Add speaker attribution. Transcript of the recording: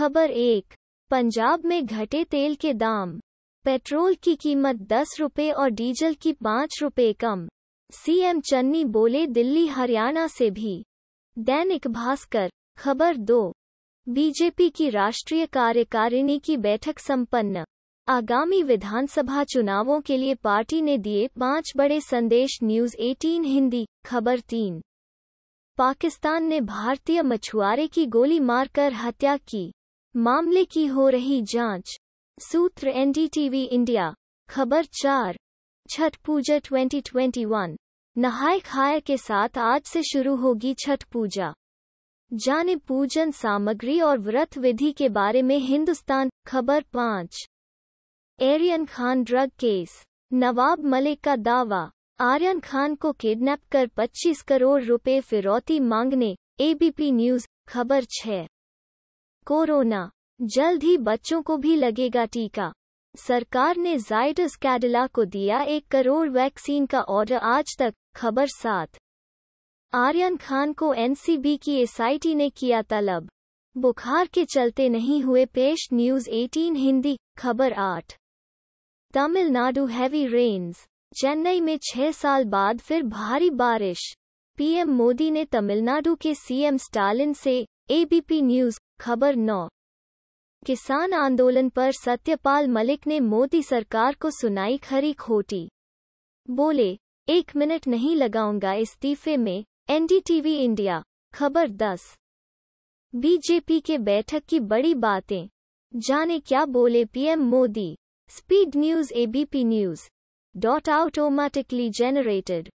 Speaker 1: खबर एक पंजाब में घटे तेल के दाम पेट्रोल की कीमत दस रुपये और डीजल की पाँच रुपये कम सीएम चन्नी बोले दिल्ली हरियाणा से भी दैनिक भास्कर खबर दो बीजेपी की राष्ट्रीय कार्यकारिणी की बैठक संपन्न आगामी विधानसभा चुनावों के लिए पार्टी ने दिए पांच बड़े संदेश न्यूज 18 हिंदी खबर तीन पाकिस्तान ने भारतीय मछुआरे की गोली मारकर हत्या की मामले की हो रही जांच सूत्र एनडीटीवी इंडिया खबर चार छठ पूजा 2021 नहाय खाए के साथ आज से शुरू होगी छठ पूजा जाने पूजन सामग्री और व्रत विधि के बारे में हिंदुस्तान खबर पाँच एरियन खान ड्रग केस नवाब मलिक का दावा आर्यन खान को किडनैप कर 25 करोड़ रुपए फिरौती मांगने एबीपी न्यूज खबर छः कोरोना जल्द ही बच्चों को भी लगेगा टीका सरकार ने जायडस कैडिला को दिया एक करोड़ वैक्सीन का ऑर्डर आज तक खबर सात आर्यन खान को एनसीबी की एसआईटी ने किया तलब बुखार के चलते नहीं हुए पेश न्यूज 18 हिंदी खबर आठ तमिलनाडु हैवी रेन्स चेन्नई में छह साल बाद फिर भारी बारिश पीएम मोदी ने तमिलनाडु के सीएम स्टालिन से एबीपी न्यूज खबर नौ किसान आंदोलन पर सत्यपाल मलिक ने मोदी सरकार को सुनाई खरी खोटी बोले एक मिनट नहीं लगाऊंगा इस्तीफे में एनडीटीवी इंडिया खबर दस बीजेपी के बैठक की बड़ी बातें जाने क्या बोले PM Modi speed news ABP news dot automatically generated